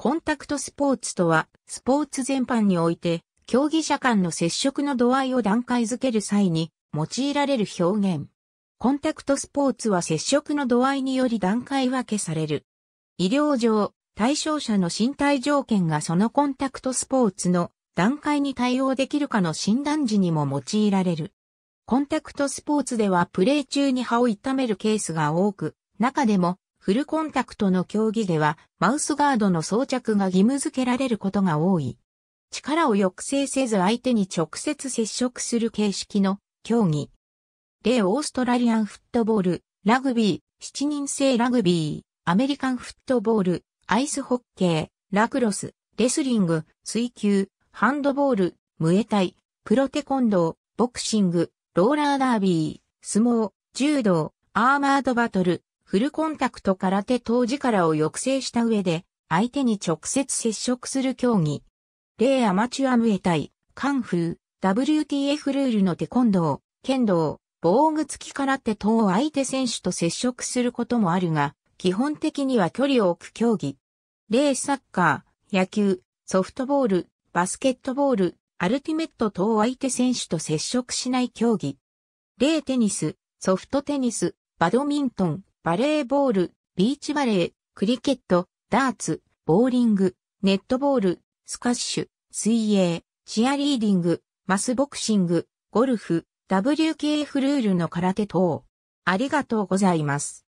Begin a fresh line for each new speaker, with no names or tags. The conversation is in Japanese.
コンタクトスポーツとは、スポーツ全般において、競技者間の接触の度合いを段階づける際に用いられる表現。コンタクトスポーツは接触の度合いにより段階分けされる。医療上、対象者の身体条件がそのコンタクトスポーツの段階に対応できるかの診断時にも用いられる。コンタクトスポーツではプレー中に歯を痛めるケースが多く、中でもフルコンタクトの競技では、マウスガードの装着が義務付けられることが多い。力を抑制せず相手に直接接触する形式の競技。例オーストラリアンフットボール、ラグビー、7人制ラグビー、アメリカンフットボール、アイスホッケー、ラクロス、レスリング、水球、ハンドボール、ムエタイ、プロテコンドー、ボクシング、ローラーダービー、相撲、柔道、アーマードバトル、フルコンタクト空手当時からを抑制した上で、相手に直接接触する競技。例アマチュアムエタイ、カンフー、WTF ルールのテコンドー、剣道、防具付き空手等を相手選手と接触することもあるが、基本的には距離を置く競技。例サッカー、野球、ソフトボール、バスケットボール、アルティメット等相手選手と接触しない競技。例テニス、ソフトテニス、バドミントン、バレーボール、ビーチバレー、クリケット、ダーツ、ボーリング、ネットボール、スカッシュ、水泳、チアリーディング、マスボクシング、ゴルフ、WKF ルールの空手等。ありがと
うございます。